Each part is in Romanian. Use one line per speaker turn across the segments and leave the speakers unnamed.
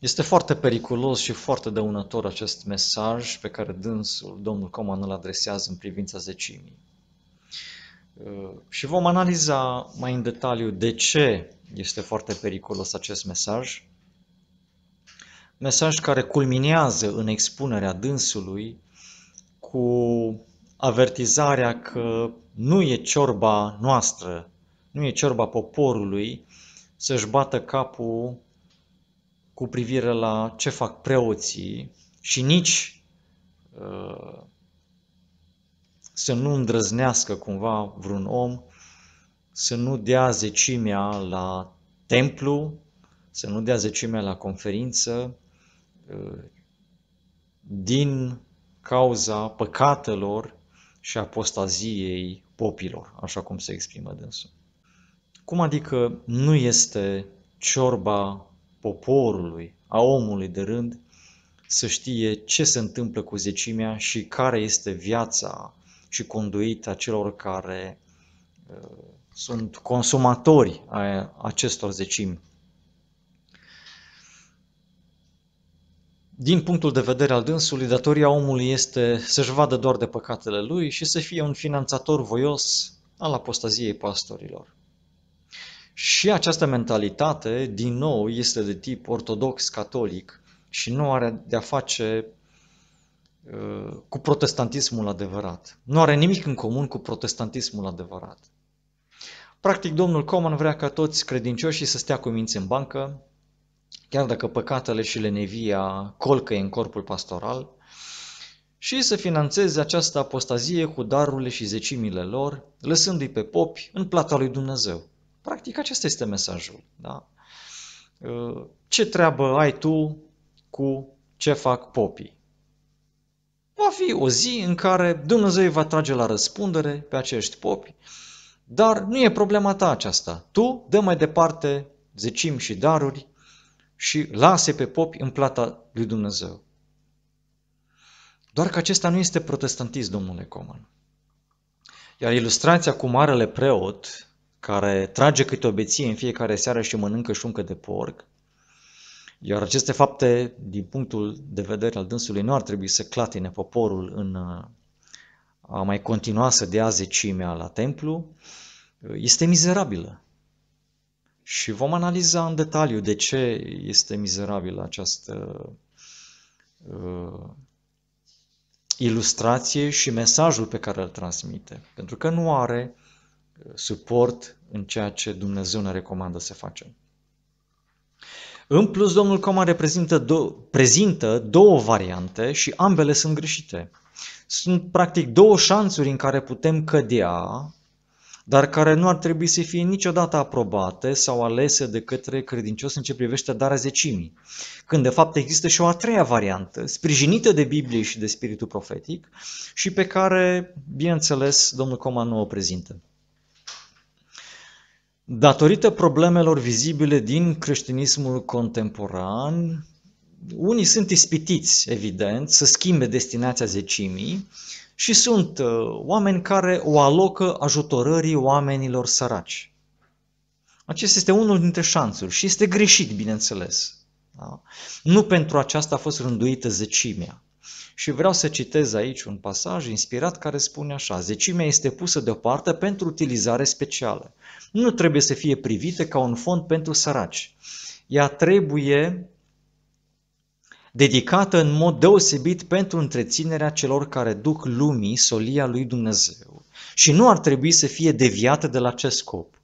Este foarte periculos și foarte dăunător acest mesaj pe care dânsul, domnul Coman, îl adresează în privința zecimii. Uh, și vom analiza mai în detaliu de ce este foarte periculos acest mesaj. Mesaj care culminează în expunerea dânsului cu avertizarea că nu e ciorba noastră, nu e ciorba poporului să-și bată capul cu privire la ce fac preoții și nici uh, să nu îndrăznească cumva vreun om să nu dea zecimea la templu, să nu dea zecimea la conferință, uh, din cauza păcatelor și apostaziei popilor, așa cum se exprimă dânsul. Cum adică nu este ciorba poporului, a omului de rând, să știe ce se întâmplă cu zecimea și care este viața și conduita celor care uh, sunt consumatori a acestor zecimi. Din punctul de vedere al dânsului, datoria omului este să-și vadă doar de păcatele lui și să fie un finanțator voios al apostaziei pastorilor. Și această mentalitate, din nou, este de tip ortodox-catolic și nu are de-a face uh, cu protestantismul adevărat. Nu are nimic în comun cu protestantismul adevărat. Practic, domnul Coman vrea ca toți credincioșii să stea cu minți în bancă, chiar dacă păcatele și lenevia colcă în corpul pastoral, și să financeze această apostazie cu darurile și zecimile lor, lăsându-i pe popi în plata lui Dumnezeu. Practic, acesta este mesajul. Da? Uh, ce treabă ai tu cu ce fac popii? Va fi o zi în care Dumnezeu îi va trage la răspundere pe acești popi, dar nu e problema ta aceasta. Tu dă mai departe zecim și daruri și lase pe popi în plata lui Dumnezeu. Doar că acesta nu este protestantism, domnule Coman. Iar ilustrația cu marele preot care trage câte o beție în fiecare seară și mănâncă șuncă de porc, iar aceste fapte, din punctul de vedere al dânsului, nu ar trebui să clatine poporul în uh, a mai continua să dea zecimea la templu, este mizerabilă. Și vom analiza în detaliu de ce este mizerabilă această uh, ilustrație și mesajul pe care îl transmite. Pentru că nu are suport în ceea ce Dumnezeu ne recomandă să facem. În plus, domnul Coma reprezintă do- prezintă două variante și ambele sunt greșite. Sunt practic două șanțuri în care putem cădea, dar care nu ar trebui să fie niciodată aprobate sau alese de către credincios în ce privește darea zecimii. Când de fapt există și o a treia variantă, sprijinită de Biblie și de spiritul profetic și pe care, bineînțeles, domnul Coma nu o prezintă. Datorită problemelor vizibile din creștinismul contemporan, unii sunt ispitiți, evident, să schimbe destinația zecimii și sunt uh, oameni care o alocă ajutorării oamenilor săraci. Acesta este unul dintre șanțuri și este greșit, bineînțeles. Da? Nu pentru aceasta a fost rânduită zecimea. Și vreau să citez aici un pasaj inspirat care spune așa, zecimea este pusă deoparte pentru utilizare specială. Nu trebuie să fie privită ca un fond pentru săraci. Ea trebuie dedicată în mod deosebit pentru întreținerea celor care duc lumii solia lui Dumnezeu și nu ar trebui să fie deviată de la acest scop.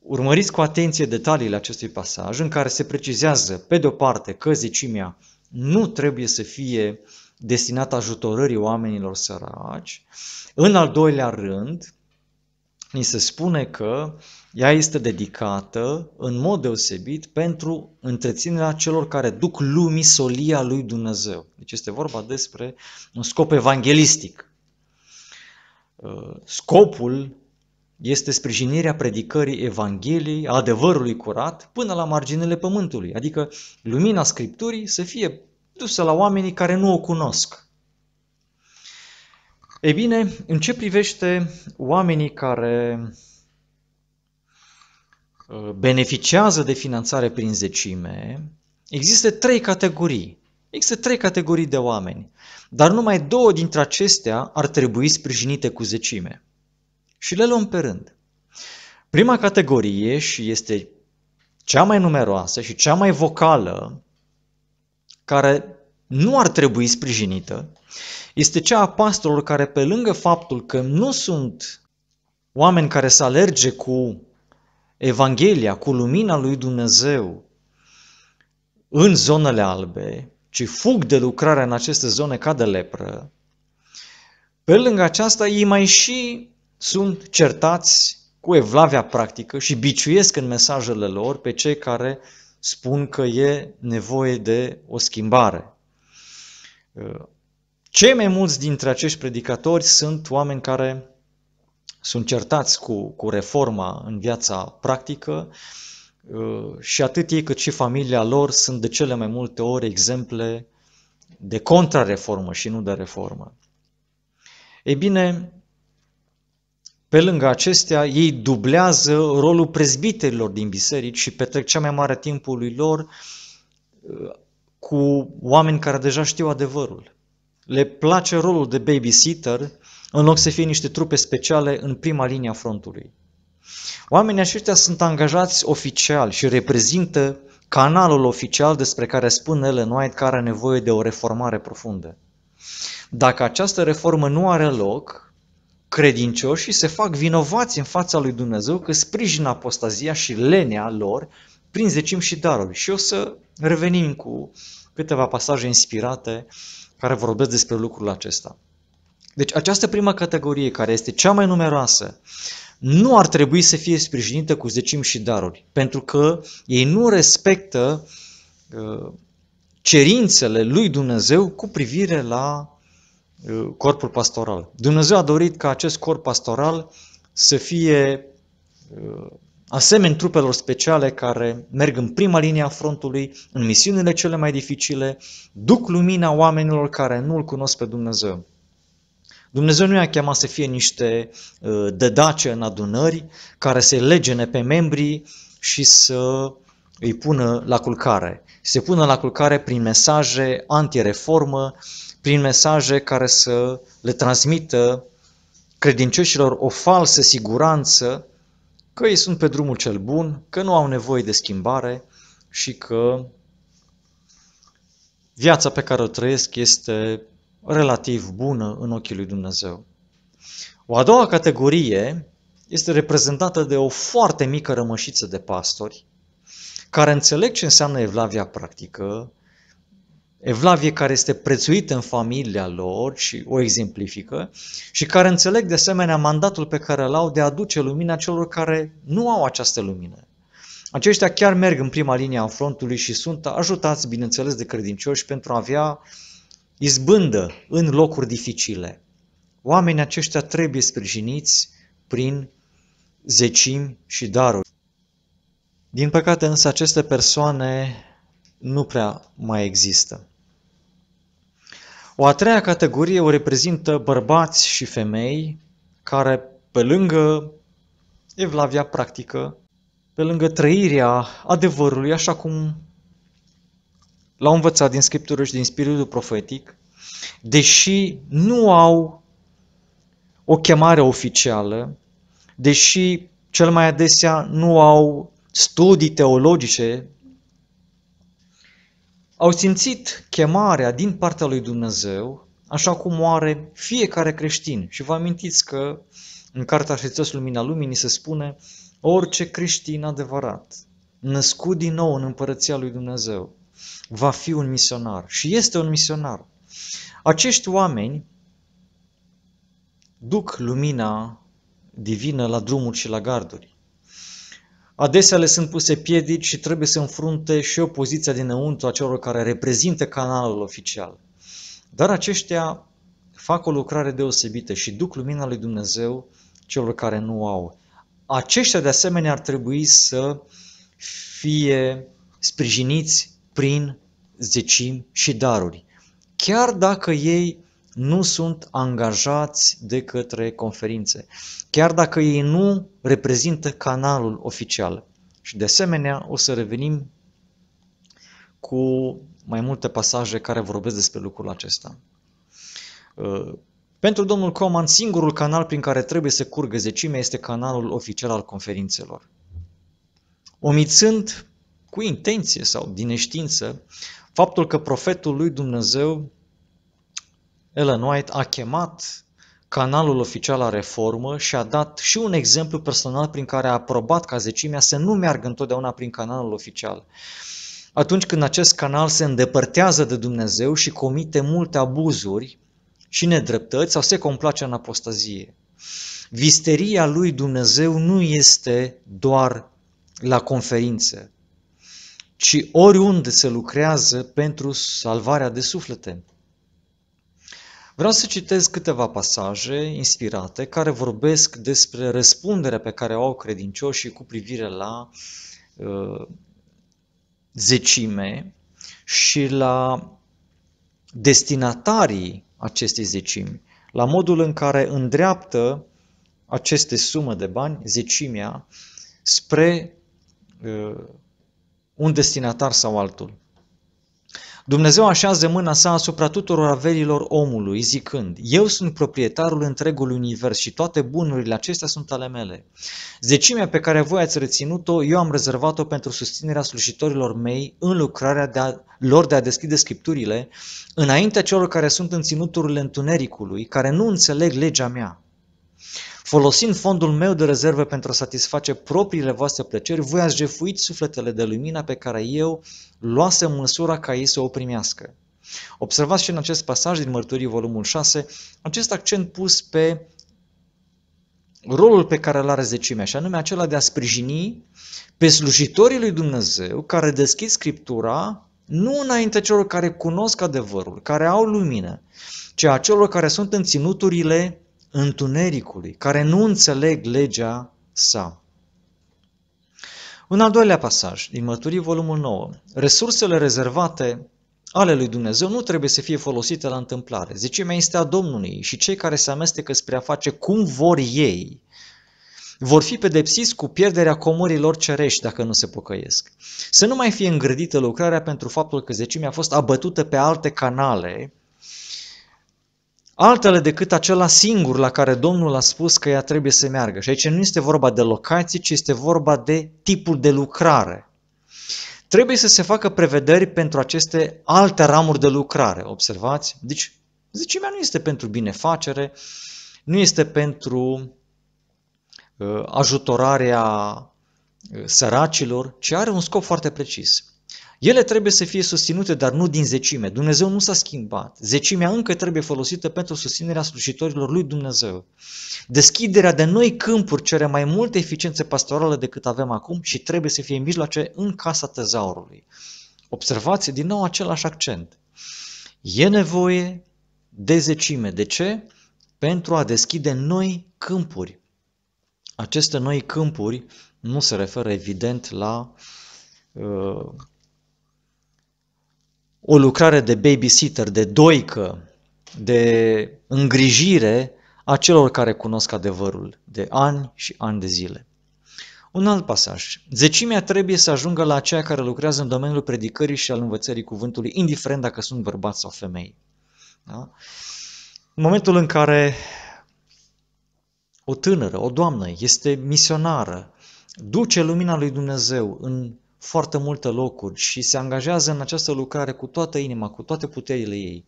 Urmăriți cu atenție detaliile acestui pasaj în care se precizează, pe de o parte, că zecimea nu trebuie să fie destinat ajutorării oamenilor săraci. În al doilea rând, ni se spune că ea este dedicată în mod deosebit pentru întreținerea celor care duc lumii solia lui Dumnezeu. Deci este vorba despre un scop evanghelistic. Scopul este sprijinirea predicării Evangheliei, a adevărului curat, până la marginele pământului, adică lumina Scripturii să fie dusă la oamenii care nu o cunosc. Ei bine, în ce privește oamenii care uh, beneficiază de finanțare prin zecime, există trei categorii. Există trei categorii de oameni, dar numai două dintre acestea ar trebui sprijinite cu zecime. Și le luăm pe rând. Prima categorie și este cea mai numeroasă și cea mai vocală care nu ar trebui sprijinită este cea a pastorilor care pe lângă faptul că nu sunt oameni care să alerge cu Evanghelia, cu lumina lui Dumnezeu în zonele albe, ci fug de lucrarea în aceste zone ca de lepră, pe lângă aceasta ei mai și sunt certați cu evlavia practică și biciuiesc în mesajele lor pe cei care spun că e nevoie de o schimbare. Cei mai mulți dintre acești predicatori sunt oameni care sunt certați cu, cu reforma în viața practică și atât ei cât și familia lor sunt de cele mai multe ori exemple de contrareformă și nu de reformă. Ei bine, pe lângă acestea, ei dublează rolul prezbiterilor din biserici și petrec cea mai mare timpului lor uh, cu oameni care deja știu adevărul. Le place rolul de babysitter în loc să fie niște trupe speciale în prima linie a frontului. Oamenii aceștia sunt angajați oficial și reprezintă canalul oficial despre care spune Ellen White că are nevoie de o reformare profundă. Dacă această reformă nu are loc, credincioșii se fac vinovați în fața lui Dumnezeu că sprijină apostazia și lenea lor prin zecim și daruri. Și o să revenim cu câteva pasaje inspirate care vorbesc despre lucrul acesta. Deci această prima categorie, care este cea mai numeroasă, nu ar trebui să fie sprijinită cu zecim și daruri, pentru că ei nu respectă uh, cerințele lui Dumnezeu cu privire la Uh, corpul pastoral. Dumnezeu a dorit ca acest corp pastoral să fie uh, asemeni trupelor speciale care merg în prima linie a frontului, în misiunile cele mai dificile, duc lumina oamenilor care nu îl cunosc pe Dumnezeu. Dumnezeu nu i-a chemat să fie niște uh, dădace în adunări care să lege pe membrii și să îi pună la culcare. Se pună la culcare prin mesaje antireformă, prin mesaje care să le transmită credincioșilor o falsă siguranță că ei sunt pe drumul cel bun, că nu au nevoie de schimbare și că viața pe care o trăiesc este relativ bună în ochii lui Dumnezeu. O a doua categorie este reprezentată de o foarte mică rămășiță de pastori care înțeleg ce înseamnă evlavia practică, evlavie care este prețuită în familia lor și o exemplifică și care înțeleg de asemenea mandatul pe care îl au de a aduce lumina celor care nu au această lumină. Aceștia chiar merg în prima linie a frontului și sunt ajutați, bineînțeles, de credincioși pentru a avea izbândă în locuri dificile. Oamenii aceștia trebuie sprijiniți prin zecimi și daruri. Din păcate însă aceste persoane nu prea mai există. O a treia categorie o reprezintă bărbați și femei care pe lângă evlavia practică, pe lângă trăirea adevărului așa cum l-au învățat din Scriptură și din Spiritul Profetic, deși nu au o chemare oficială, deși cel mai adesea nu au studii teologice, au simțit chemarea din partea lui Dumnezeu, așa cum o are fiecare creștin. Și vă amintiți că în Cartea Hristos Lumina Luminii se spune orice creștin adevărat, născut din nou în împărăția lui Dumnezeu, va fi un misionar și este un misionar. Acești oameni duc lumina divină la drumuri și la garduri. Adesea le sunt puse piedici și trebuie să înfrunte și opoziția dinăuntru a celor care reprezintă canalul oficial. Dar aceștia fac o lucrare deosebită și duc lumina lui Dumnezeu celor care nu au. Aceștia de asemenea ar trebui să fie sprijiniți prin zecimi și daruri. Chiar dacă ei nu sunt angajați de către conferințe, chiar dacă ei nu reprezintă canalul oficial. Și de asemenea o să revenim cu mai multe pasaje care vorbesc despre lucrul acesta. Uh, pentru domnul Coman, singurul canal prin care trebuie să curgă zecimea este canalul oficial al conferințelor. Omițând cu intenție sau din neștiință faptul că profetul lui Dumnezeu Ellen White a chemat canalul oficial la reformă și a dat și un exemplu personal prin care a aprobat ca zecimea să nu meargă întotdeauna prin canalul oficial. Atunci când acest canal se îndepărtează de Dumnezeu și comite multe abuzuri și nedreptăți sau se complace în apostazie. Visteria lui Dumnezeu nu este doar la conferințe, ci oriunde se lucrează pentru salvarea de suflete. Vreau să citesc câteva pasaje inspirate care vorbesc despre răspunderea pe care o au credincioșii cu privire la uh, zecime și la destinatarii acestei zecimi, la modul în care îndreaptă aceste sumă de bani, zecimea, spre uh, un destinatar sau altul. Dumnezeu așează mâna sa asupra tuturor averilor omului, zicând, eu sunt proprietarul întregului univers și toate bunurile acestea sunt ale mele. Zecimea pe care voi ați reținut-o, eu am rezervat-o pentru susținerea slujitorilor mei în lucrarea de a, lor de a deschide scripturile, înaintea celor care sunt în ținuturile întunericului, care nu înțeleg legea mea. Folosind fondul meu de rezervă pentru a satisface propriile voastre plăceri, voi ați jefuit sufletele de lumina pe care eu luasem măsura ca ei să o primească. Observați și în acest pasaj din Mărturii, volumul 6, acest accent pus pe rolul pe care îl are zecimea, și anume acela de a sprijini pe slujitorii lui Dumnezeu care deschid Scriptura nu înainte celor care cunosc adevărul, care au lumină, ci a celor care sunt în ținuturile întunericului, care nu înțeleg legea sa. Un al doilea pasaj din Măturii, volumul 9. Resursele rezervate ale lui Dumnezeu nu trebuie să fie folosite la întâmplare. mai este a Domnului și cei care se amestecă spre a face cum vor ei vor fi pedepsiți cu pierderea comorilor cerești dacă nu se pocăiesc. Să nu mai fie îngrădită lucrarea pentru faptul că zecimea a fost abătută pe alte canale altele decât acela singur la care Domnul a spus că ea trebuie să meargă. Și aici nu este vorba de locații, ci este vorba de tipul de lucrare. Trebuie să se facă prevederi pentru aceste alte ramuri de lucrare, observați? Deci, zicimea nu este pentru binefacere, nu este pentru uh, ajutorarea uh, săracilor, ci are un scop foarte precis. Ele trebuie să fie susținute, dar nu din zecime. Dumnezeu nu s-a schimbat. Zecimea încă trebuie folosită pentru susținerea slujitorilor lui Dumnezeu. Deschiderea de noi câmpuri cere mai multă eficiență pastorală decât avem acum și trebuie să fie în mijloace în casa tezaurului. Observați din nou același accent. E nevoie de zecime. De ce? Pentru a deschide noi câmpuri. Aceste noi câmpuri nu se referă evident la uh, o lucrare de babysitter, de doică, de îngrijire a celor care cunosc adevărul de ani și ani de zile. Un alt pasaj. Zecimea trebuie să ajungă la aceia care lucrează în domeniul predicării și al învățării cuvântului, indiferent dacă sunt bărbați sau femei. Da? În momentul în care o tânără, o doamnă este misionară, duce lumina lui Dumnezeu în foarte multe locuri și se angajează în această lucrare cu toată inima, cu toate puterile ei,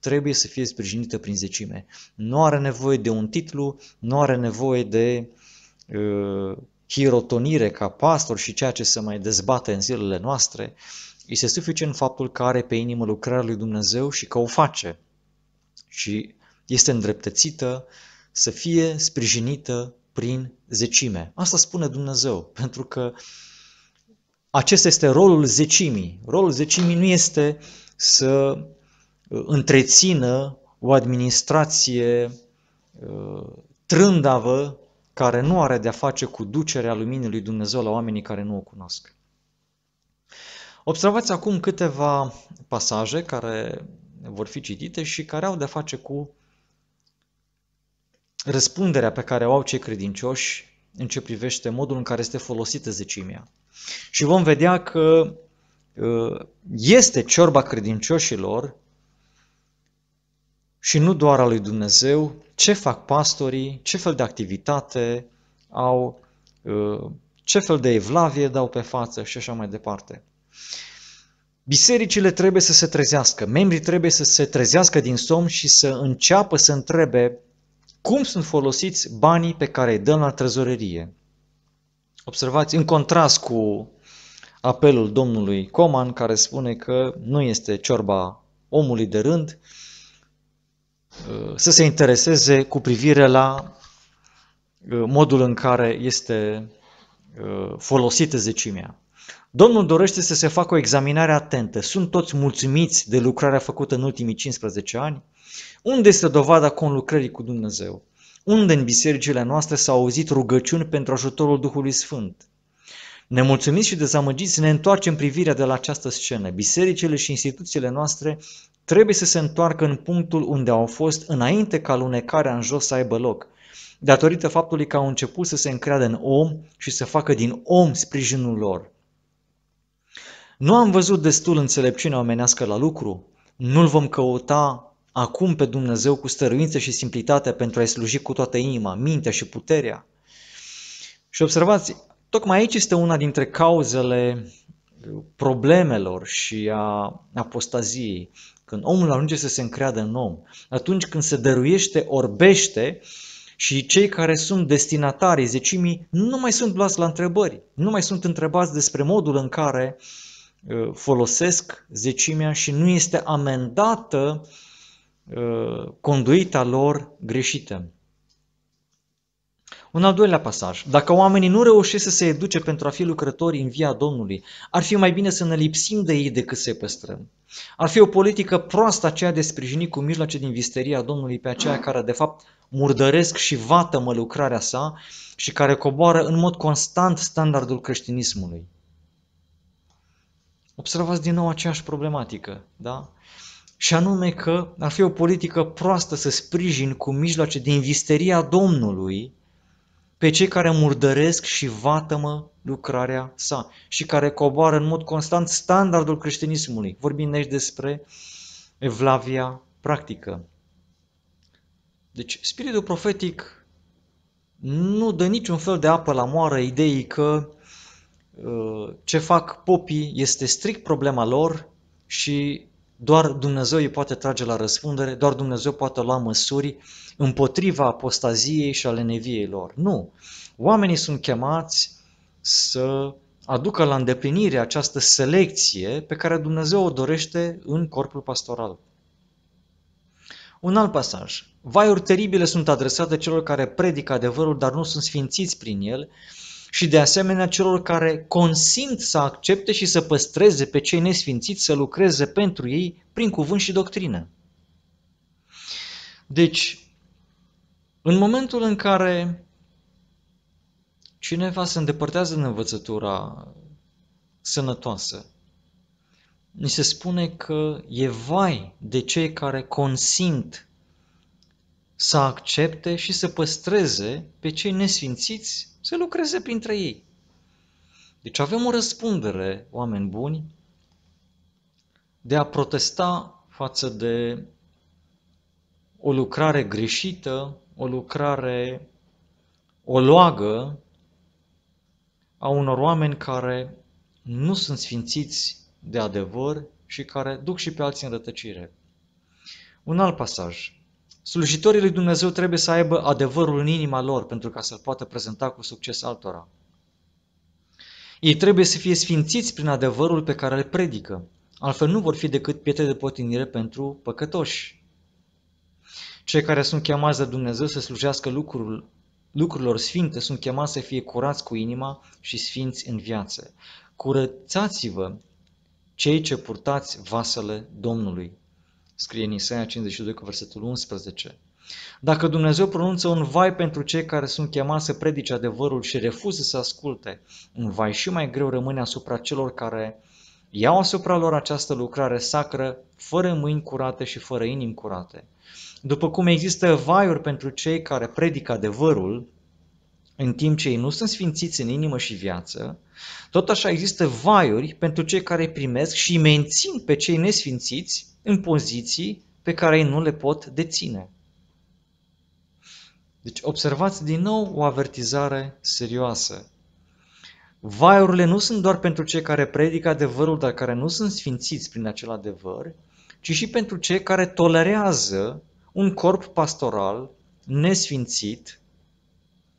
trebuie să fie sprijinită prin zecime. Nu are nevoie de un titlu, nu are nevoie de uh, hirotonire ca pastor și ceea ce se mai dezbate în zilele noastre. Este suficient faptul că are pe inimă lucrarea lui Dumnezeu și că o face și este îndreptățită să fie sprijinită prin zecime. Asta spune Dumnezeu, pentru că uh, acesta este rolul zecimii. Rolul zecimii nu este să uh, întrețină o administrație uh, trândavă care nu are de-a face cu ducerea luminii lui Dumnezeu la oamenii care nu o cunosc. Observați acum câteva pasaje care vor fi citite și care au de-a face cu răspunderea pe care o au cei credincioși în ce privește modul în care este folosită zecimia. Și vom vedea că uh, este ciorba credincioșilor și nu doar a lui Dumnezeu, ce fac pastorii, ce fel de activitate au, uh, ce fel de evlavie dau pe față și așa mai departe. Bisericile trebuie să se trezească, membrii trebuie să se trezească din somn și să înceapă să întrebe cum sunt folosiți banii pe care îi dăm la trezorerie. Observați, în contrast cu apelul domnului Coman, care spune că nu este ciorba omului de rând uh, să se intereseze cu privire la uh, modul în care este uh, folosită zecimea. Domnul dorește să se facă o examinare atentă. Sunt toți mulțumiți de lucrarea făcută în ultimii 15 ani? Unde este dovada conlucrării cu Dumnezeu? Unde în bisericile noastre s-au auzit rugăciuni pentru ajutorul Duhului Sfânt? Nemulțumiți și dezamăgiți, ne întoarcem privirea de la această scenă. Bisericile și instituțiile noastre trebuie să se întoarcă în punctul unde au fost înainte ca lunecarea în jos să aibă loc, datorită faptului că au început să se încreadă în om și să facă din om sprijinul lor. Nu am văzut destul înțelepciunea omenească la lucru, nu-l vom căuta acum pe Dumnezeu cu stăruință și simplitate pentru a-i sluji cu toată inima, mintea și puterea. Și observați, tocmai aici este una dintre cauzele problemelor și a apostaziei. Când omul ajunge să se încreadă în om, atunci când se dăruiește, orbește și cei care sunt destinatarii zecimii nu mai sunt luați la întrebări, nu mai sunt întrebați despre modul în care uh, folosesc zecimea și nu este amendată Uh, conduita lor greșită. Un al doilea pasaj. Dacă oamenii nu reușesc să se educe pentru a fi lucrători în via Domnului, ar fi mai bine să ne lipsim de ei decât să păstrăm. Ar fi o politică proastă aceea de sprijini cu mijloace din visteria Domnului pe aceia care de fapt murdăresc și mă lucrarea sa și care coboară în mod constant standardul creștinismului. Observați din nou aceeași problematică, da? și anume că ar fi o politică proastă să sprijin cu mijloace din visteria Domnului pe cei care murdăresc și vatămă lucrarea sa și care coboară în mod constant standardul creștinismului. Vorbim aici despre evlavia practică. Deci spiritul profetic nu dă niciun fel de apă la moară ideii că uh, ce fac popii este strict problema lor și doar Dumnezeu îi poate trage la răspundere, doar Dumnezeu poate lua măsuri împotriva apostaziei și ale neviei lor. Nu. Oamenii sunt chemați să aducă la îndeplinire această selecție pe care Dumnezeu o dorește în corpul pastoral. Un alt pasaj. Vaiuri teribile sunt adresate celor care predică adevărul, dar nu sunt sfințiți prin el și de asemenea celor care consimt să accepte și să păstreze pe cei nesfințiți să lucreze pentru ei prin cuvânt și doctrină. Deci, în momentul în care cineva se îndepărtează în învățătura sănătoasă, ni se spune că e vai de cei care consimt să accepte și să păstreze pe cei nesfințiți să lucreze printre ei. Deci avem o răspundere, oameni buni, de a protesta față de o lucrare greșită, o lucrare, o loagă a unor oameni care nu sunt sfințiți de adevăr și care duc și pe alții în rătăcire. Un alt pasaj, Slujitorii lui Dumnezeu trebuie să aibă adevărul în inima lor pentru ca să-l poată prezenta cu succes altora. Ei trebuie să fie sfințiți prin adevărul pe care îl predică, altfel nu vor fi decât pietre de potinire pentru păcătoși. Cei care sunt chemați de Dumnezeu să slujească lucrul, lucrurilor sfinte sunt chemați să fie curați cu inima și sfinți în viață. Curățați-vă cei ce purtați vasele Domnului scrie în Isaia 52 cu versetul 11. Dacă Dumnezeu pronunță un vai pentru cei care sunt chemați să predice adevărul și refuză să asculte, un vai și mai greu rămâne asupra celor care iau asupra lor această lucrare sacră fără mâini curate și fără inimi curate. După cum există vaiuri pentru cei care predică adevărul, în timp ce ei nu sunt sfințiți în inimă și viață, tot așa există vaiuri pentru cei care primesc și mențin pe cei nesfințiți în poziții pe care ei nu le pot deține. Deci observați din nou o avertizare serioasă. Vaiurile nu sunt doar pentru cei care predică adevărul, dar care nu sunt sfințiți prin acel adevăr, ci și pentru cei care tolerează un corp pastoral nesfințit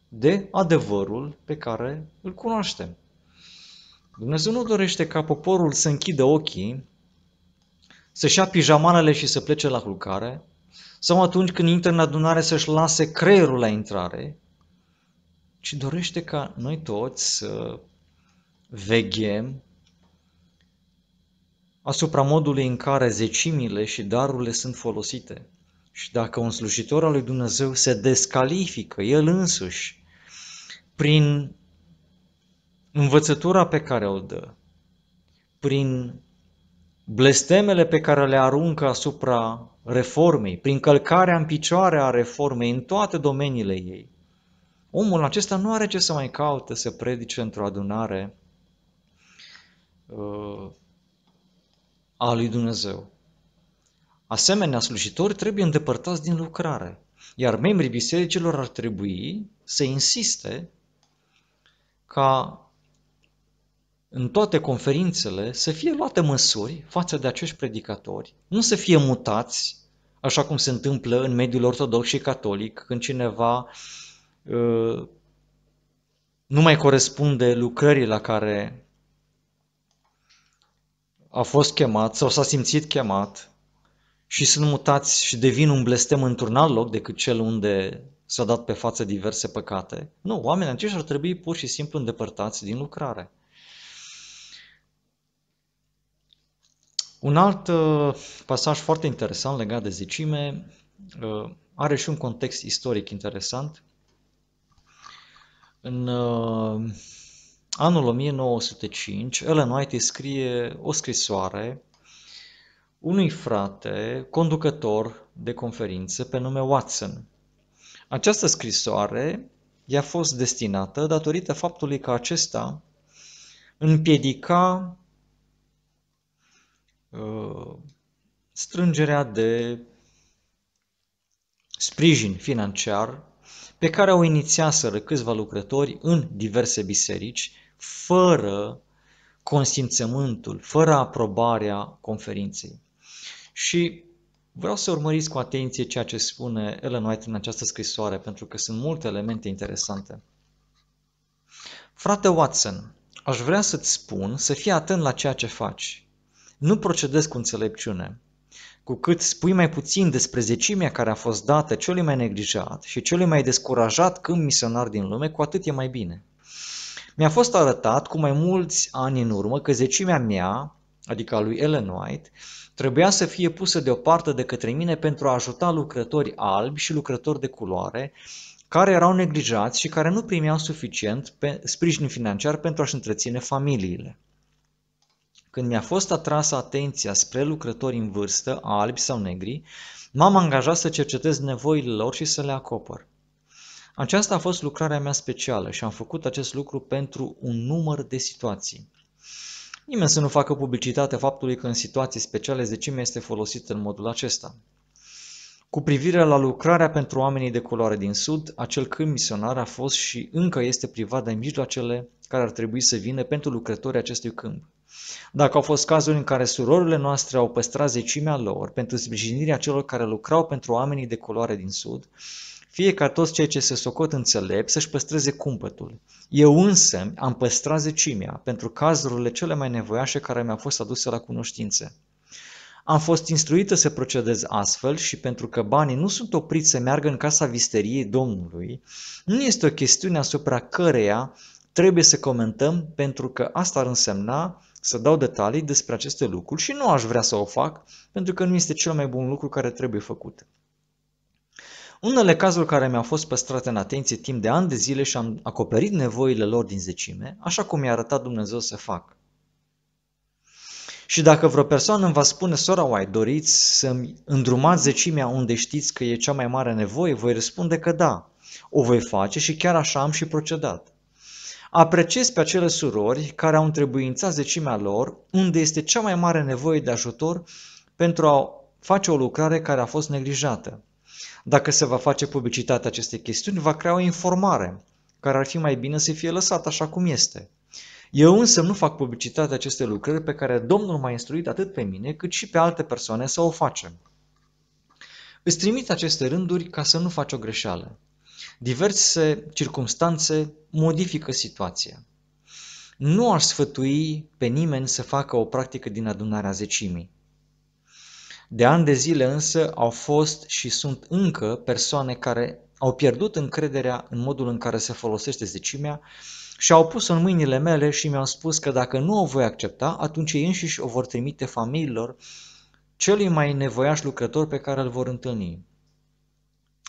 de adevărul pe care îl cunoaștem. Dumnezeu nu dorește ca poporul să închidă ochii să-și ia pijamanele și să plece la culcare, sau atunci când intră în adunare să-și lase creierul la intrare, ci dorește ca noi toți să veghem asupra modului în care zecimile și darurile sunt folosite. Și dacă un slujitor al lui Dumnezeu se descalifică el însuși prin învățătura pe care o dă, prin blestemele pe care le aruncă asupra reformei, prin călcarea în picioare a reformei în toate domeniile ei. Omul acesta nu are ce să mai caute să predice într-o adunare uh, a lui Dumnezeu. Asemenea, slujitori trebuie îndepărtați din lucrare, iar membrii bisericilor ar trebui să insiste ca în toate conferințele să fie luate măsuri față de acești predicatori, nu să fie mutați, așa cum se întâmplă în mediul ortodox și catolic, când cineva ă, nu mai corespunde lucrării la care a fost chemat sau s-a simțit chemat și sunt mutați și devin un blestem într-un alt loc decât cel unde s-a dat pe față diverse păcate. Nu, oamenii aceștia ar trebui pur și simplu îndepărtați din lucrare. Un alt uh, pasaj foarte interesant legat de zicime uh, are și un context istoric interesant. În uh, anul 1905, Ellen White scrie o scrisoare unui frate conducător de conferință pe nume Watson. Această scrisoare i-a fost destinată datorită faptului că acesta împiedica Uh, strângerea de sprijin financiar pe care o inițiaseră câțiva lucrători în diverse biserici, fără consimțământul, fără aprobarea conferinței. Și vreau să urmăriți cu atenție ceea ce spune Ellen White în această scrisoare, pentru că sunt multe elemente interesante. Frate Watson, aș vrea să-ți spun să fii atent la ceea ce faci nu procedezi cu înțelepciune. Cu cât spui mai puțin despre zecimea care a fost dată celui mai neglijat și celui mai descurajat când misionar din lume, cu atât e mai bine. Mi-a fost arătat cu mai mulți ani în urmă că zecimea mea, adică a lui Ellen White, trebuia să fie pusă deoparte de către mine pentru a ajuta lucrători albi și lucrători de culoare care erau neglijați și care nu primeau suficient pe sprijin financiar pentru a-și întreține familiile. Când mi-a fost atrasă atenția spre lucrători în vârstă, albi sau negri, m-am angajat să cercetez nevoile lor și să le acopăr. Aceasta a fost lucrarea mea specială și am făcut acest lucru pentru un număr de situații. Nimeni să nu facă publicitate faptului că în situații speciale zecimea este folosită în modul acesta. Cu privire la lucrarea pentru oamenii de culoare din Sud, acel câmp misionar a fost și încă este privat de mijloacele care ar trebui să vină pentru lucrătorii acestui câmp. Dacă au fost cazuri în care surorile noastre au păstrat zecimea lor pentru sprijinirea celor care lucrau pentru oamenii de culoare din Sud, fie ca toți cei ce se socot înțelept să-și păstreze cumpătul. Eu însă am păstrat zecimea pentru cazurile cele mai nevoiașe care mi-au fost aduse la cunoștință. Am fost instruită să procedez astfel și pentru că banii nu sunt opriți să meargă în casa visteriei Domnului, nu este o chestiune asupra căreia trebuie să comentăm pentru că asta ar însemna să dau detalii despre aceste lucruri și nu aș vrea să o fac pentru că nu este cel mai bun lucru care trebuie făcut. Unele cazuri care mi-au fost păstrate în atenție timp de ani de zile și am acoperit nevoile lor din zecime, așa cum mi-a arătat Dumnezeu să fac. Și dacă vreo persoană îmi va spune, sora ai doriți să-mi îndrumați zecimea unde știți că e cea mai mare nevoie, voi răspunde că da, o voi face și chiar așa am și procedat. Apreciez pe acele surori care au întrebuințat zecimea lor, unde este cea mai mare nevoie de ajutor pentru a face o lucrare care a fost neglijată. Dacă se va face publicitatea acestei chestiuni, va crea o informare, care ar fi mai bine să fie lăsată așa cum este. Eu însă nu fac publicitate aceste lucrări pe care Domnul m-a instruit atât pe mine cât și pe alte persoane să o facem. Îți trimit aceste rânduri ca să nu faci o greșeală. Diverse circumstanțe modifică situația. Nu aș sfătui pe nimeni să facă o practică din adunarea zecimii. De ani de zile însă au fost și sunt încă persoane care au pierdut încrederea în modul în care se folosește zecimea și au pus-o în mâinile mele și mi-au spus că dacă nu o voi accepta, atunci ei înșiși o vor trimite familiilor celui mai nevoiaș lucrător pe care îl vor întâlni.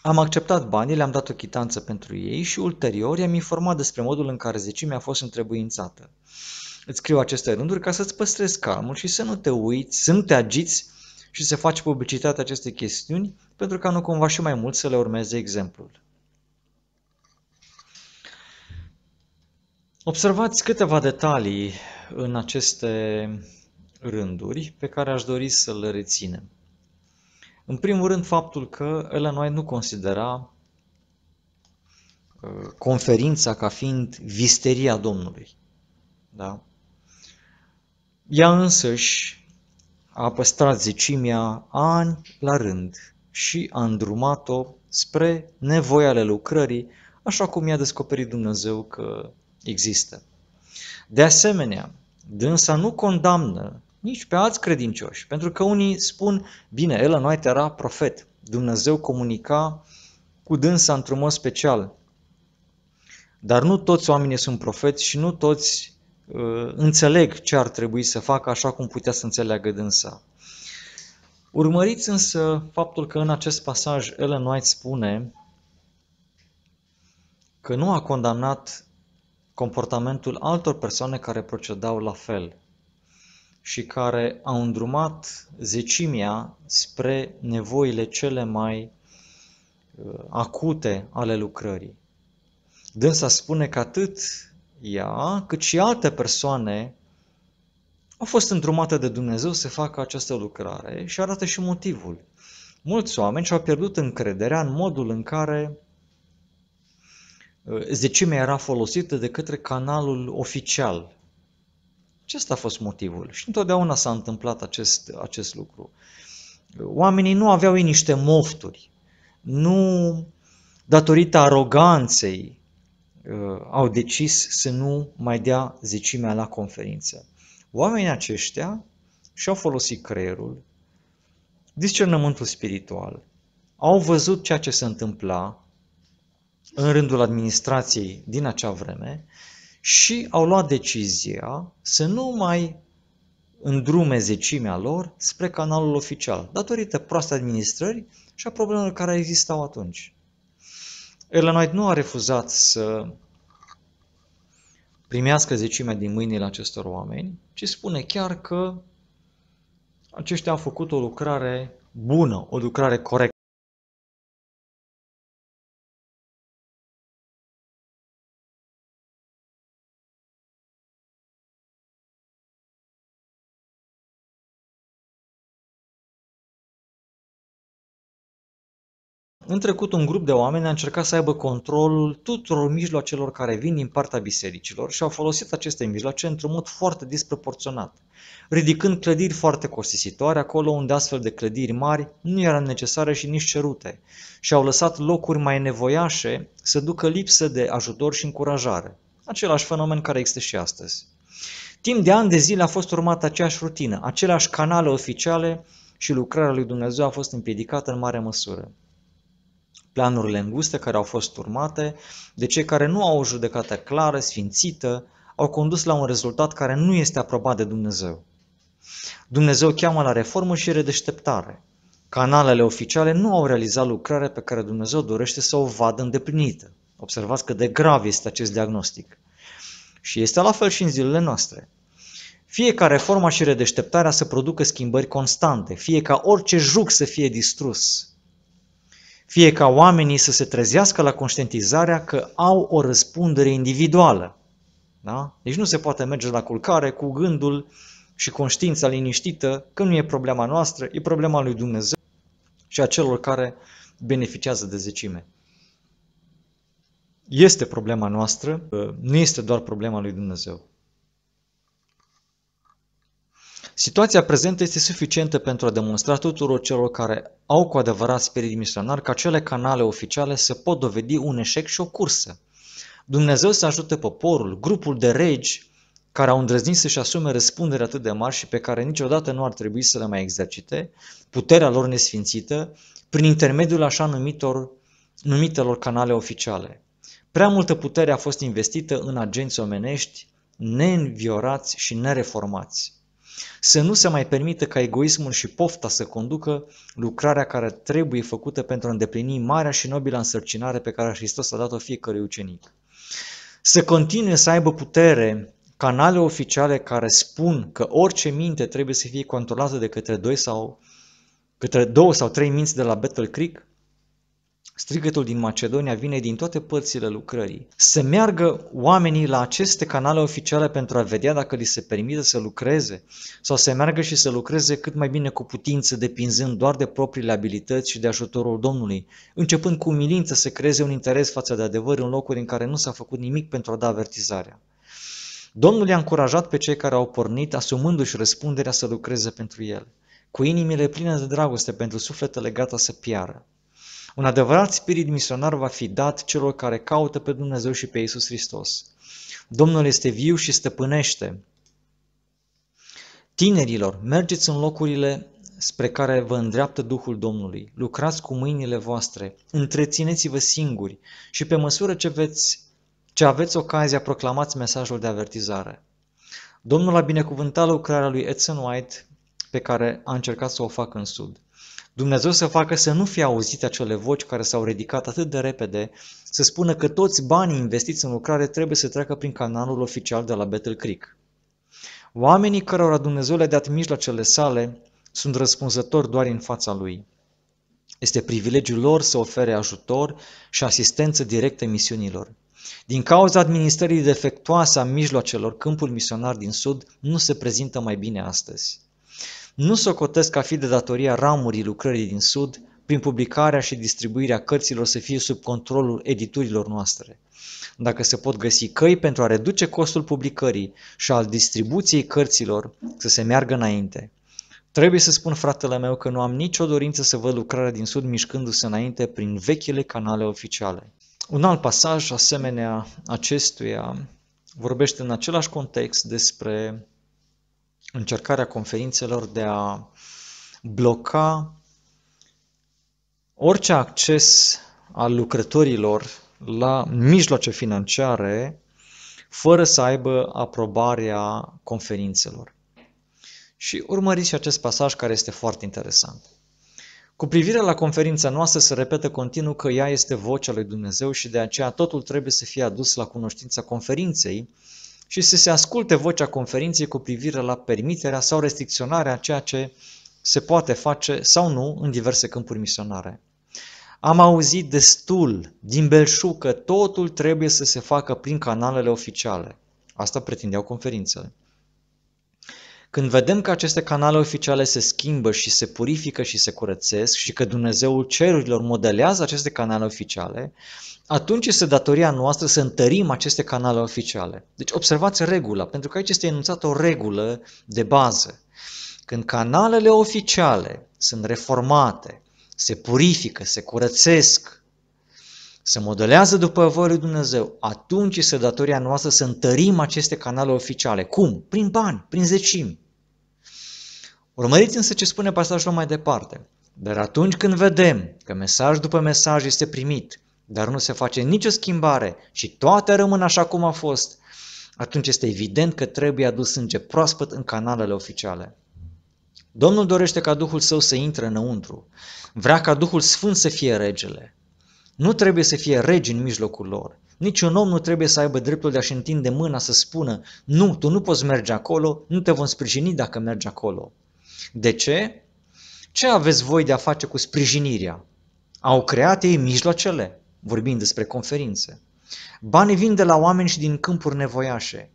Am acceptat banii, le-am dat o chitanță pentru ei și ulterior i-am informat despre modul în care zecimea a fost întrebuințată. Îți scriu aceste rânduri ca să-ți păstrezi calmul și să nu te uiți, să nu te agiți și să faci publicitatea acestei chestiuni pentru ca nu cumva și mai mult să le urmeze exemplul. Observați câteva detalii în aceste rânduri pe care aș dori să le reținem. În primul rând, faptul că Ellen noi nu considera uh, conferința ca fiind visteria Domnului. Da? Ea însăși a păstrat zecimia ani la rând și a îndrumat-o spre nevoia ale lucrării, așa cum i-a descoperit Dumnezeu că există. De asemenea, dânsa nu condamnă nici pe alți credincioși. Pentru că unii spun, bine, el White era profet, Dumnezeu comunica cu dânsa într-un mod special. Dar nu toți oamenii sunt profeți și nu toți uh, înțeleg ce ar trebui să facă așa cum putea să înțeleagă dânsa. Urmăriți însă faptul că în acest pasaj Ellen White spune că nu a condamnat comportamentul altor persoane care procedau la fel și care au îndrumat zecimia spre nevoile cele mai uh, acute ale lucrării. Dânsa spune că atât ea, cât și alte persoane au fost îndrumate de Dumnezeu să facă această lucrare și arată și motivul. Mulți oameni și-au pierdut încrederea în modul în care uh, zecimea era folosită de către canalul oficial acesta a fost motivul și întotdeauna s-a întâmplat acest, acest lucru. Oamenii nu aveau ei niște mofturi, nu datorită aroganței uh, au decis să nu mai dea zecimea la conferință. Oamenii aceștia și-au folosit creierul, discernământul spiritual, au văzut ceea ce se întâmpla în rândul administrației din acea vreme și au luat decizia să nu mai îndrume zecimea lor spre canalul oficial, datorită proastei administrări și a problemelor care existau atunci. Elenoid nu a refuzat să primească zecimea din mâinile acestor oameni, ci spune chiar că aceștia au făcut o lucrare bună, o lucrare corectă. În trecut, un grup de oameni a încercat să aibă controlul tuturor mijloacelor care vin din partea bisericilor și au folosit aceste mijloace într-un mod foarte disproporționat, ridicând clădiri foarte costisitoare acolo unde astfel de clădiri mari nu erau necesare și nici cerute și au lăsat locuri mai nevoiașe să ducă lipsă de ajutor și încurajare, același fenomen care există și astăzi. Timp de ani de zile a fost urmată aceeași rutină, aceleași canale oficiale și lucrarea lui Dumnezeu a fost împiedicată în mare măsură planurile înguste care au fost urmate de cei care nu au o judecată clară, sfințită, au condus la un rezultat care nu este aprobat de Dumnezeu. Dumnezeu cheamă la reformă și redeșteptare. Canalele oficiale nu au realizat lucrarea pe care Dumnezeu dorește să o vadă îndeplinită. Observați că de grav este acest diagnostic. Și este la fel și în zilele noastre. Fie ca reforma și redeșteptarea să producă schimbări constante, fie ca orice juc să fie distrus, fie ca oamenii să se trezească la conștientizarea că au o răspundere individuală. Da? Deci nu se poate merge la culcare cu gândul și conștiința liniștită că nu e problema noastră, e problema lui Dumnezeu și a celor care beneficiază de zecime. Este problema noastră, nu este doar problema lui Dumnezeu. Situația prezentă este suficientă pentru a demonstra tuturor celor care au cu adevărat spirit misionar că acele canale oficiale se pot dovedi un eșec și o cursă. Dumnezeu să ajute poporul, grupul de regi care au îndrăznit să-și asume răspundere atât de mari și pe care niciodată nu ar trebui să le mai exercite, puterea lor nesfințită, prin intermediul așa numitor, numitelor canale oficiale. Prea multă putere a fost investită în agenți omenești, neînviorați și nereformați să nu se mai permită ca egoismul și pofta să conducă lucrarea care trebuie făcută pentru a îndeplini marea și nobila însărcinare pe care Hristos a dat-o fiecărui ucenic. Să continue să aibă putere canale oficiale care spun că orice minte trebuie să fie controlată de către doi sau către două sau trei minți de la Battle Creek, Strigătul din Macedonia vine din toate părțile lucrării. Să meargă oamenii la aceste canale oficiale pentru a vedea dacă li se permite să lucreze sau să meargă și să lucreze cât mai bine cu putință, depinzând doar de propriile abilități și de ajutorul Domnului, începând cu umilință să creeze un interes față de adevăr în locuri în care nu s-a făcut nimic pentru a da avertizarea. Domnul i-a încurajat pe cei care au pornit, asumându-și răspunderea să lucreze pentru el, cu inimile pline de dragoste pentru sufletele gata să piară. Un adevărat spirit misionar va fi dat celor care caută pe Dumnezeu și pe Isus Hristos. Domnul este viu și stăpânește. Tinerilor, mergeți în locurile spre care vă îndreaptă Duhul Domnului, lucrați cu mâinile voastre, întrețineți-vă singuri și pe măsură ce, veți, ce aveți ocazia, proclamați mesajul de avertizare. Domnul a binecuvântat lucrarea lui Edson White pe care a încercat să o facă în Sud. Dumnezeu să facă să nu fie auzite acele voci care s-au ridicat atât de repede, să spună că toți banii investiți în lucrare trebuie să treacă prin canalul oficial de la Battle Creek. Oamenii cărora Dumnezeu le-a dat mijloacele sale sunt răspunzători doar în fața Lui. Este privilegiul lor să ofere ajutor și asistență directă misiunilor. Din cauza administrării defectuoase a mijloacelor, câmpul misionar din Sud nu se prezintă mai bine astăzi nu socotesc a fi de datoria ramurii lucrării din Sud prin publicarea și distribuirea cărților să fie sub controlul editurilor noastre. Dacă se pot găsi căi pentru a reduce costul publicării și al distribuției cărților să se meargă înainte. Trebuie să spun fratele meu că nu am nicio dorință să văd lucrarea din Sud mișcându-se înainte prin vechile canale oficiale. Un alt pasaj asemenea acestuia vorbește în același context despre încercarea conferințelor de a bloca orice acces al lucrătorilor la mijloace financiare fără să aibă aprobarea conferințelor. Și urmăriți acest pasaj care este foarte interesant. Cu privire la conferința noastră se repetă continuu că ea este vocea lui Dumnezeu și de aceea totul trebuie să fie adus la cunoștința conferinței și să se asculte vocea conferinței cu privire la permiterea sau restricționarea ceea ce se poate face sau nu în diverse câmpuri misionare. Am auzit destul din belșu că totul trebuie să se facă prin canalele oficiale. Asta pretindeau conferințele. Când vedem că aceste canale oficiale se schimbă și se purifică și se curățesc și că Dumnezeul cerurilor modelează aceste canale oficiale, atunci este datoria noastră să întărim aceste canale oficiale. Deci observați regula, pentru că aici este enunțată o regulă de bază. Când canalele oficiale sunt reformate, se purifică, se curățesc, se modelează după voia lui Dumnezeu, atunci este datoria noastră să întărim aceste canale oficiale. Cum? Prin bani, prin zecimi, Urmăriți însă ce spune pasajul mai departe. Dar atunci când vedem că mesaj după mesaj este primit, dar nu se face nicio schimbare și toate rămân așa cum a fost, atunci este evident că trebuie adus sânge proaspăt în canalele oficiale. Domnul dorește ca Duhul Său să intre înăuntru. Vrea ca Duhul Sfânt să fie regele. Nu trebuie să fie regi în mijlocul lor. Niciun om nu trebuie să aibă dreptul de a-și întinde mâna să spună, nu, tu nu poți merge acolo, nu te vom sprijini dacă mergi acolo. De ce? Ce aveți voi de a face cu sprijinirea? Au creat ei mijloacele, vorbind despre conferințe. Banii vin de la oameni și din câmpuri nevoiașe.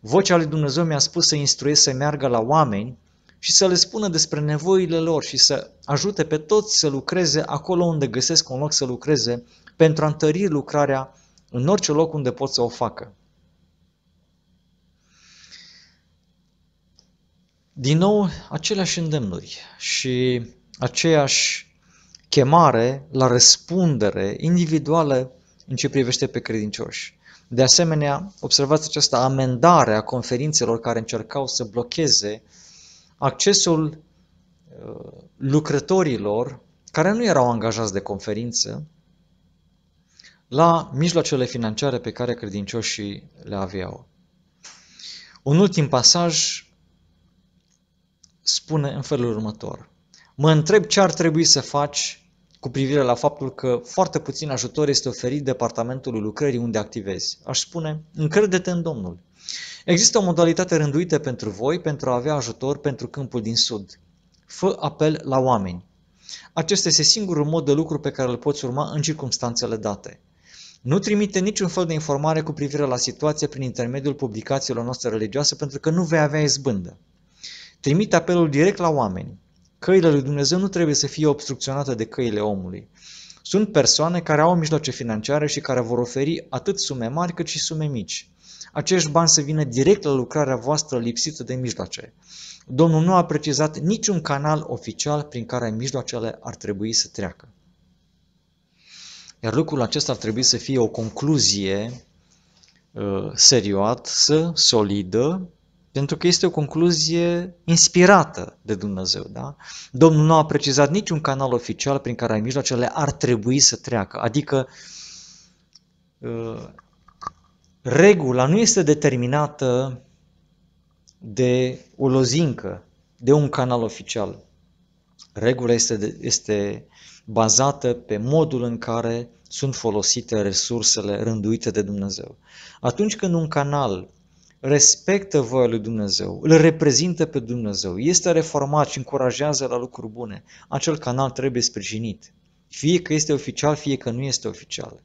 Vocea lui Dumnezeu mi-a spus să instruiesc să meargă la oameni și să le spună despre nevoile lor și să ajute pe toți să lucreze acolo unde găsesc un loc să lucreze pentru a întări lucrarea în orice loc unde pot să o facă. Din nou, aceleași îndemnuri și aceeași chemare la răspundere individuală în ce privește pe credincioși. De asemenea, observați această amendare a conferințelor care încercau să blocheze accesul uh, lucrătorilor care nu erau angajați de conferință la mijloacele financiare pe care credincioșii le aveau. Un ultim pasaj spune în felul următor. Mă întreb ce ar trebui să faci cu privire la faptul că foarte puțin ajutor este oferit departamentului lucrării unde activezi. Aș spune, încrede-te în Domnul. Există o modalitate rânduită pentru voi pentru a avea ajutor pentru câmpul din sud. Fă apel la oameni. Acesta este singurul mod de lucru pe care îl poți urma în circunstanțele date. Nu trimite niciun fel de informare cu privire la situație prin intermediul publicațiilor noastre religioase pentru că nu vei avea izbândă. Trimite apelul direct la oameni. Căile lui Dumnezeu nu trebuie să fie obstrucționate de căile omului. Sunt persoane care au mijloace financiare și care vor oferi atât sume mari cât și sume mici. Acești bani să vină direct la lucrarea voastră lipsită de mijloace. Domnul nu a precizat niciun canal oficial prin care mijloacele ar trebui să treacă. Iar lucrul acesta ar trebui să fie o concluzie uh, serioasă, solidă, pentru că este o concluzie inspirată de Dumnezeu. Da? Domnul nu a precizat niciun canal oficial prin care mijloacele ar trebui să treacă. Adică uh, regula nu este determinată de o lozincă, de un canal oficial. Regula este, este bazată pe modul în care sunt folosite resursele rânduite de Dumnezeu. Atunci când un canal respectă voia lui Dumnezeu, îl reprezintă pe Dumnezeu, este reformat și încurajează la lucruri bune, acel canal trebuie sprijinit, fie că este oficial, fie că nu este oficial.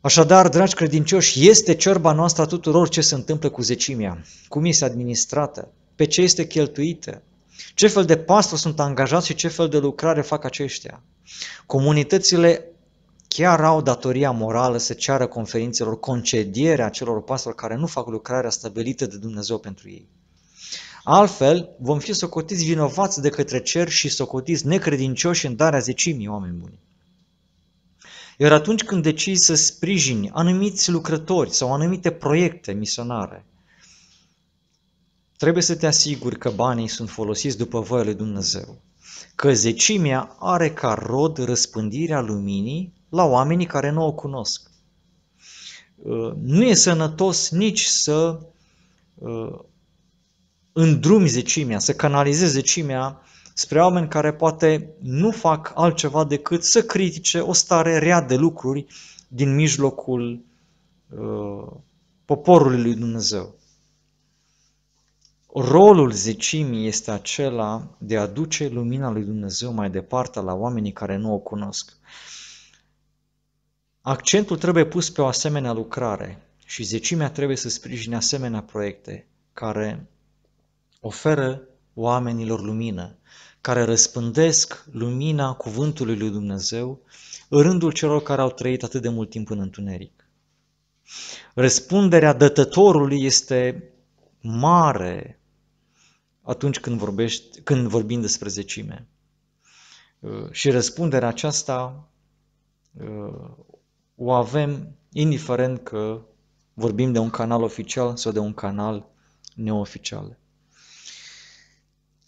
Așadar, dragi credincioși, este cerba noastră a tuturor ce se întâmplă cu zecimia, cum este administrată, pe ce este cheltuită, ce fel de pastor sunt angajați și ce fel de lucrare fac aceștia. Comunitățile chiar au datoria morală să ceară conferințelor concedierea celor pastori care nu fac lucrarea stabilită de Dumnezeu pentru ei. Altfel, vom fi socotiți vinovați de către cer și socotiți necredincioși în darea zecimii oameni buni. Iar atunci când decizi să sprijini anumiți lucrători sau anumite proiecte misionare, trebuie să te asiguri că banii sunt folosiți după voia lui Dumnezeu, că zecimia are ca rod răspândirea luminii la oamenii care nu o cunosc. Uh, nu e sănătos nici să uh, îndrumi zecimea, să canalizezi zecimea spre oameni care poate nu fac altceva decât să critique o stare rea de lucruri din mijlocul uh, poporului lui Dumnezeu. Rolul zecimii este acela de a duce lumina lui Dumnezeu mai departe la oamenii care nu o cunosc. Accentul trebuie pus pe o asemenea lucrare și zecimea trebuie să sprijine asemenea proiecte care oferă oamenilor lumină, care răspândesc lumina cuvântului lui Dumnezeu în rândul celor care au trăit atât de mult timp în întuneric. Răspunderea dătătorului este mare atunci când, vorbești, când vorbim despre zecime. Uh, și răspunderea aceasta uh, o avem indiferent că vorbim de un canal oficial sau de un canal neoficial.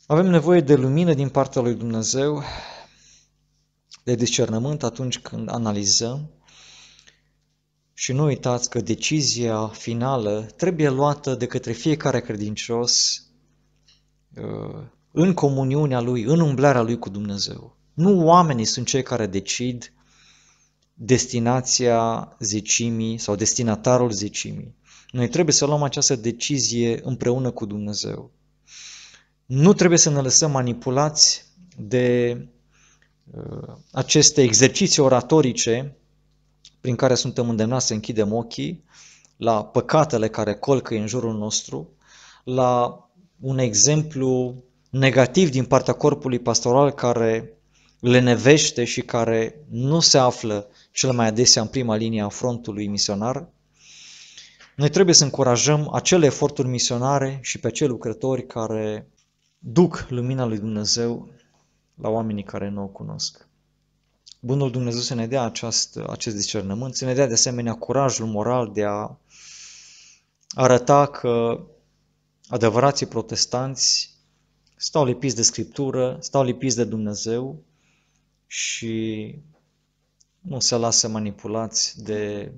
Avem nevoie de lumină din partea lui Dumnezeu, de discernământ atunci când analizăm și nu uitați că decizia finală trebuie luată de către fiecare credincios uh, în comuniunea lui, în umblarea lui cu Dumnezeu. Nu oamenii sunt cei care decid destinația zecimii sau destinatarul zecimii. Noi trebuie să luăm această decizie împreună cu Dumnezeu. Nu trebuie să ne lăsăm manipulați de uh, aceste exerciții oratorice prin care suntem îndemnați să închidem ochii la păcatele care colcă în jurul nostru, la un exemplu negativ din partea corpului pastoral care lenevește și care nu se află cel mai adesea în prima linie a frontului misionar, noi trebuie să încurajăm acele eforturi misionare și pe acei lucrători care duc lumina lui Dumnezeu la oamenii care nu o cunosc. Bunul Dumnezeu să ne dea aceast, acest discernământ, să ne dea de asemenea curajul moral de a arăta că adevărații protestanți stau lipiți de Scriptură, stau lipiți de Dumnezeu și nu se lasă manipulați de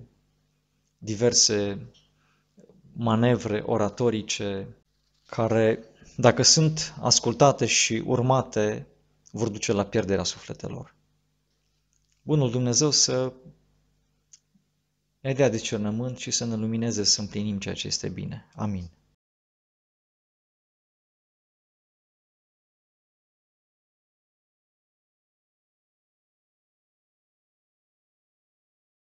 diverse manevre oratorice care, dacă sunt ascultate și urmate, vor duce la pierderea sufletelor. Bunul Dumnezeu să ne dea discernământ și să ne lumineze să împlinim ceea ce este bine. Amin.